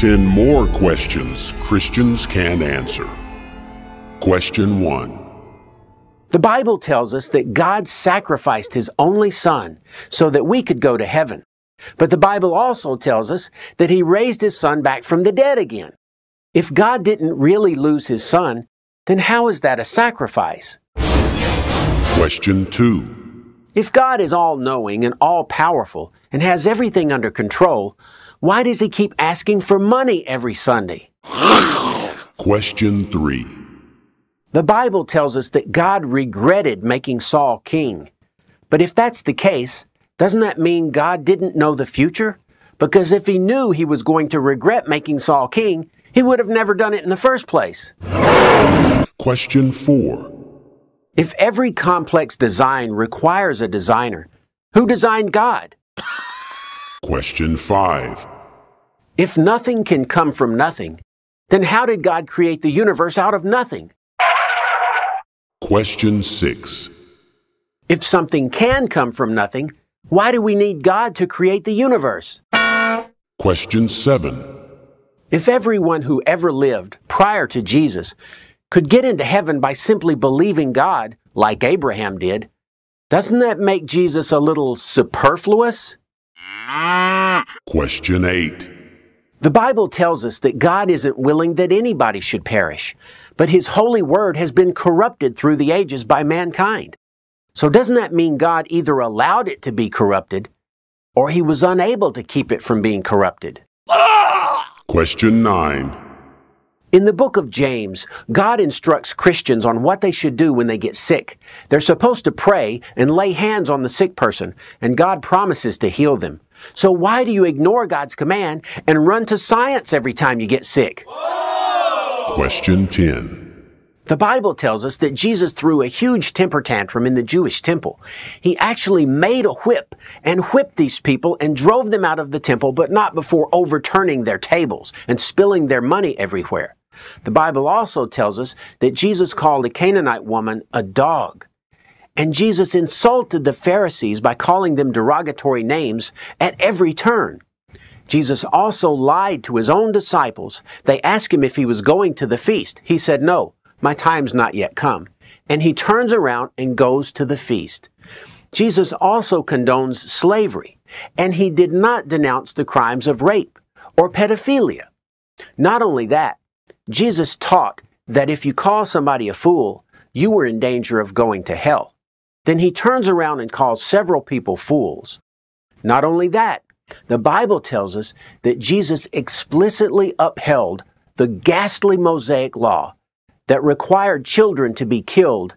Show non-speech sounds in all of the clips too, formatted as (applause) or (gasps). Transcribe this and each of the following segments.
10 more questions Christians can answer. Question 1. The Bible tells us that God sacrificed His only Son so that we could go to heaven. But the Bible also tells us that He raised His Son back from the dead again. If God didn't really lose His Son, then how is that a sacrifice? Question 2. If God is all knowing and all powerful and has everything under control, why does he keep asking for money every Sunday? (gasps) Question 3 The Bible tells us that God regretted making Saul king. But if that's the case, doesn't that mean God didn't know the future? Because if he knew he was going to regret making Saul king, he would have never done it in the first place. Question 4 If every complex design requires a designer, who designed God? Question 5. If nothing can come from nothing, then how did God create the universe out of nothing? Question 6. If something can come from nothing, why do we need God to create the universe? Question 7. If everyone who ever lived prior to Jesus could get into heaven by simply believing God, like Abraham did, doesn't that make Jesus a little superfluous? Question 8. The Bible tells us that God isn't willing that anybody should perish, but His holy word has been corrupted through the ages by mankind. So doesn't that mean God either allowed it to be corrupted or He was unable to keep it from being corrupted? Question 9. In the book of James, God instructs Christians on what they should do when they get sick. They're supposed to pray and lay hands on the sick person, and God promises to heal them. So why do you ignore God's command and run to science every time you get sick? Whoa! Question 10. The Bible tells us that Jesus threw a huge temper tantrum in the Jewish temple. He actually made a whip and whipped these people and drove them out of the temple, but not before overturning their tables and spilling their money everywhere. The Bible also tells us that Jesus called a Canaanite woman a dog. And Jesus insulted the Pharisees by calling them derogatory names at every turn. Jesus also lied to his own disciples. They asked him if he was going to the feast. He said, No, my time's not yet come. And he turns around and goes to the feast. Jesus also condones slavery, and he did not denounce the crimes of rape or pedophilia. Not only that, Jesus taught that if you call somebody a fool, you were in danger of going to hell. Then he turns around and calls several people fools. Not only that, the Bible tells us that Jesus explicitly upheld the ghastly Mosaic law that required children to be killed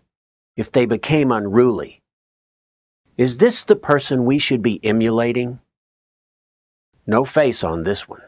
if they became unruly. Is this the person we should be emulating? No face on this one.